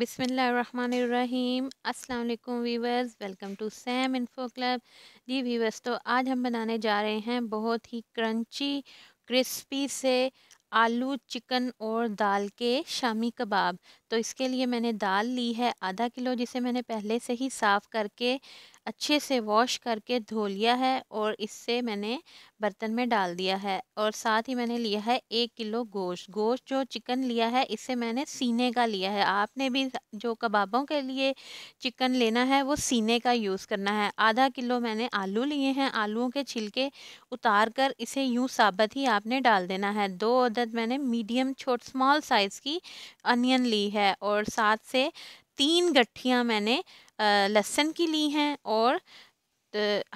बिसमीम् अल्लाम viewers welcome to Sam info club जी viewers तो आज हम बनाने जा रहे हैं बहुत ही क्रंची क्रिस्पी से आलू चिकन और दाल के शामी कबाब तो इसके लिए मैंने दाल ली है आधा किलो जिसे मैंने पहले से ही साफ़ करके अच्छे से वॉश करके धो लिया है और इससे मैंने बर्तन में डाल दिया है और साथ ही मैंने लिया है एक किलो गोश्त गोश्त जो चिकन लिया है इसे मैंने सीने का लिया है आपने भी जो कबाबों के लिए चिकन लेना है वो सीने का यूज़ करना है आधा किलो मैंने आलू लिए हैं आलुओं के छिलके उतार कर इसे यूँ साबत ही आपने डाल देना है दो अदद मैंने मीडियम छोट स्मॉल साइज़ की अनियन ली है और साथ से तीन गट्ठियाँ मैंने लहसन की ली हैं और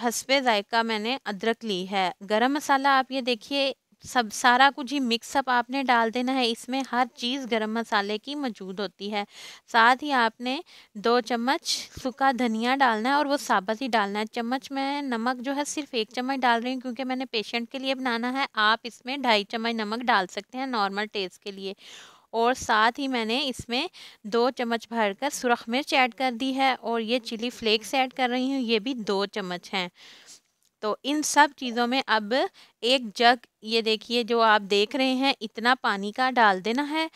हसबे जायका मैंने अदरक ली है गरम मसाला आप ये देखिए सब सारा कुछ ही मिक्सअप आपने डाल देना है इसमें हर चीज़ गरम मसाले की मौजूद होती है साथ ही आपने दो चम्मच सूखा धनिया डालना है और वो साबत ही डालना है चम्मच में नमक जो है सिर्फ एक चम्मच डाल रही हूँ क्योंकि मैंने पेशेंट के लिए बनाना है आप इसमें ढाई चम्मच नमक डाल सकते हैं नॉर्मल टेस्ट के लिए और साथ ही मैंने इसमें दो चम्मच भरकर सुरख मिर्च ऐड कर दी है और ये चिली फ्लेक्स ऐड कर रही हूँ ये भी दो चम्मच हैं तो इन सब चीज़ों में अब एक जग ये देखिए जो आप देख रहे हैं इतना पानी का डाल देना है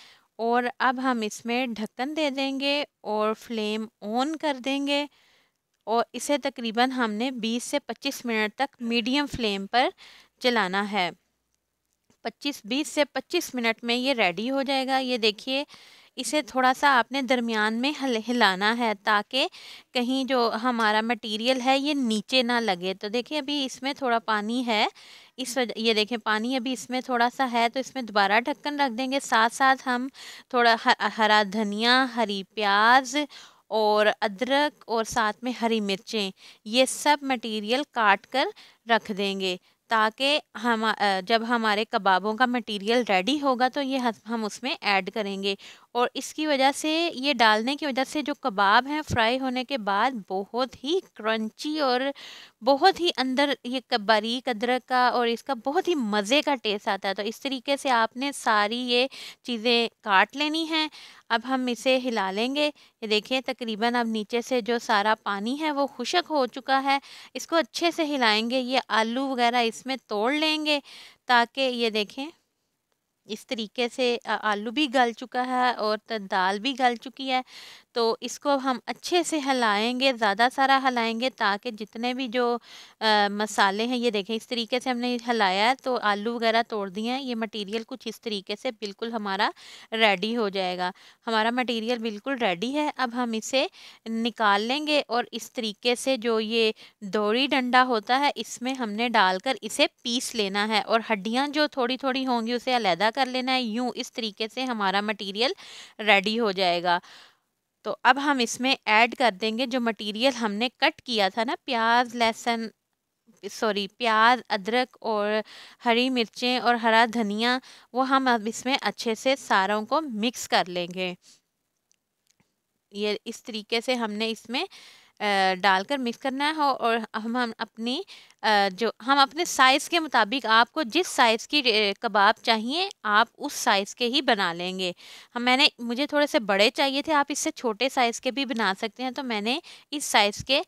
और अब हम इसमें ढक्कन दे देंगे और फ्लेम ऑन कर देंगे और इसे तकरीबन हमने 20 से 25 मिनट तक मीडियम फ्लेम पर चलाना है पच्चीस बीस से पच्चीस मिनट में ये रेडी हो जाएगा ये देखिए इसे थोड़ा सा आपने दरमियान में हिल हिलाना है ताकि कहीं जो हमारा मटेरियल है ये नीचे ना लगे तो देखिए अभी इसमें थोड़ा पानी है इस वजह ये देखें पानी अभी इसमें थोड़ा सा है तो इसमें दोबारा ढक्कन रख देंगे साथ साथ हम थोड़ा हरा धनिया हरी प्याज और अदरक और साथ में हरी मिर्चें ये सब मटेरियल काट कर रख देंगे ताकि हम जब हमारे कबाबों का मटेरियल रेडी होगा तो ये हम उसमें ऐड करेंगे और इसकी वजह से ये डालने की वजह से जो कबाब हैं फ्राई होने के बाद बहुत ही क्रंची और बहुत ही अंदर ये बारीक अदरक का और इसका बहुत ही मज़े का टेस्ट आता है तो इस तरीके से आपने सारी ये चीज़ें काट लेनी हैं अब हम इसे हिला लेंगे ये देखिए तकरीबन अब नीचे से जो सारा पानी है वो खुशक हो चुका है इसको अच्छे से हिलाएंगे ये आलू वगैरह इसमें तोड़ लेंगे ताकि ये देखें इस तरीके से आलू भी गल चुका है और दाल भी गल चुकी है तो इसको अब हम अच्छे से हलाएंगे ज़्यादा सारा हलाएंगे ताकि जितने भी जो आ, मसाले हैं ये देखें इस तरीके से हमने हलाया है तो आलू वगैरह तोड़ दिए हैं ये मटेरियल कुछ इस तरीके से बिल्कुल हमारा रेडी हो जाएगा हमारा मटेरियल बिल्कुल रेडी है अब हम इसे निकाल लेंगे और इस तरीके से जो ये दोरी डंडा होता है इसमें हमने डालकर इसे पीस लेना है और हड्डियाँ जो थोड़ी थोड़ी होंगी उसे अलहदा कर लेना है यूँ इस तरीके से हमारा मटीरियल रेडी हो जाएगा तो अब हम इसमें ऐड कर देंगे जो मटेरियल हमने कट किया था ना प्याज लहसुन सॉरी प्याज अदरक और हरी मिर्चें और हरा धनिया वो हम अब इसमें अच्छे से सारों को मिक्स कर लेंगे ये इस तरीके से हमने इसमें डालकर मिक्स करना है और हम हम अपनी जो हम अपने साइज़ के मुताबिक आपको जिस साइज़ की कबाब चाहिए आप उस साइज़ के ही बना लेंगे हम मैंने मुझे थोड़े से बड़े चाहिए थे आप इससे छोटे साइज़ के भी बना सकते हैं तो मैंने इस साइज़ के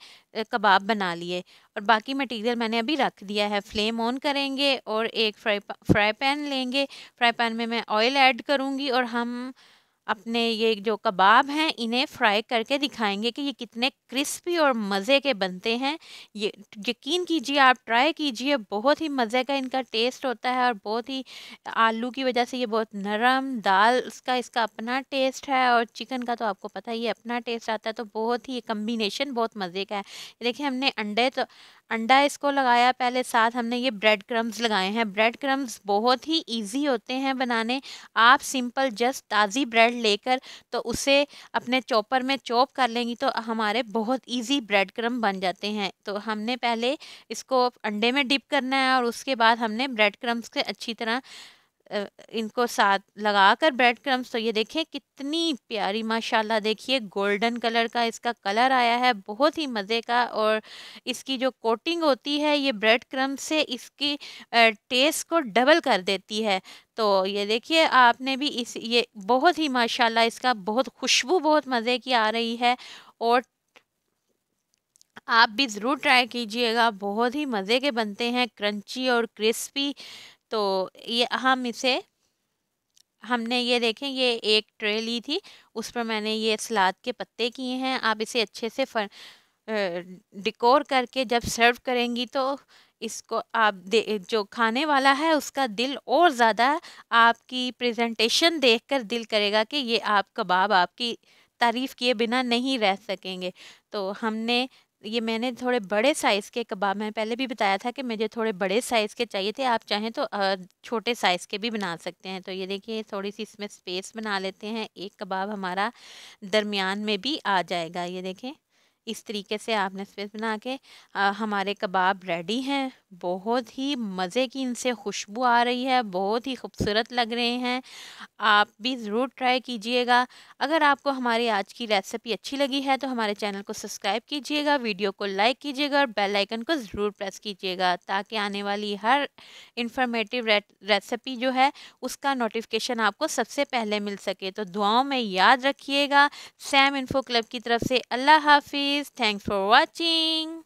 कबाब बना लिए और बाकी मटेरियल मैंने अभी रख दिया है फ्लेम ऑन करेंगे और एक फ्राई फ्राई पैन लेंगे फ्राई पैन में मैं ऑयल ऐड करूँगी और हम अपने ये जो कबाब हैं इन्हें फ्राई करके दिखाएंगे कि ये कितने क्रिस्पी और मज़े के बनते हैं ये यकीन कीजिए आप ट्राई कीजिए बहुत ही मज़े का इनका टेस्ट होता है और बहुत ही आलू की वजह से ये बहुत नरम दाल उसका इसका अपना टेस्ट है और चिकन का तो आपको पता ही अपना टेस्ट आता है तो बहुत ही कम्बिनेशन बहुत मज़े का है देखिए हमने अंडे तो अंडा इसको लगाया पहले साथ हमने ये ब्रेड क्रम्स लगाए हैं ब्रेड क्रम्स बहुत ही इजी होते हैं बनाने आप सिंपल जस्ट ताज़ी ब्रेड लेकर तो उसे अपने चॉपर में चॉप कर लेंगी तो हमारे बहुत इजी ब्रेड क्रम बन जाते हैं तो हमने पहले इसको अंडे में डिप करना है और उसके बाद हमने ब्रेड क्रम्स के अच्छी तरह इनको साथ लगा कर ब्रेड क्रम्स तो ये देखें कितनी प्यारी माशाल्लाह देखिए गोल्डन कलर का इसका कलर आया है बहुत ही मज़े का और इसकी जो कोटिंग होती है ये ब्रेड क्रम से इसकी टेस्ट को डबल कर देती है तो ये देखिए आपने भी इस ये बहुत ही माशाल्लाह इसका बहुत खुशबू बहुत मज़े की आ रही है और आप भी ज़रूर ट्राई कीजिएगा बहुत ही मज़े के बनते हैं क्रंची और क्रिस्पी तो ये हम इसे हमने ये देखें ये एक ट्रे ली थी उस पर मैंने ये सलाद के पत्ते किए हैं आप इसे अच्छे से फर डिकोर करके जब सर्व करेंगी तो इसको आप दे जो खाने वाला है उसका दिल और ज़्यादा आपकी प्रेजेंटेशन देखकर दिल करेगा कि ये आप कबाब आपकी तारीफ़ किए बिना नहीं रह सकेंगे तो हमने ये मैंने थोड़े बड़े साइज़ के कबाब मैंने पहले भी बताया था कि मुझे थोड़े बड़े साइज़ के चाहिए थे आप चाहें तो छोटे साइज़ के भी बना सकते हैं तो ये देखिए थोड़ी सी इसमें स्पेस बना लेते हैं एक कबाब हमारा दरमियान में भी आ जाएगा ये देखें इस तरीके से आपने स्पेस बना के आ, हमारे कबाब रेडी हैं बहुत ही मज़े की इनसे खुशबू आ रही है बहुत ही खूबसूरत लग रहे हैं आप भी ज़रूर ट्राई कीजिएगा अगर आपको हमारी आज की रेसिपी अच्छी लगी है तो हमारे चैनल को सब्सक्राइब कीजिएगा वीडियो को लाइक कीजिएगा और बेल आइकन को ज़रूर प्रेस कीजिएगा ताकि आने वाली हर इंफॉर्मेटिव रेसिपी जो है उसका नोटिफिकेशन आपको सबसे पहले मिल सके तो दुआओं में याद रखिएगा सैम इन्फो क्लब की तरफ से अल्लाह हाफिज़ थैंक्स फॉर वॉचिंग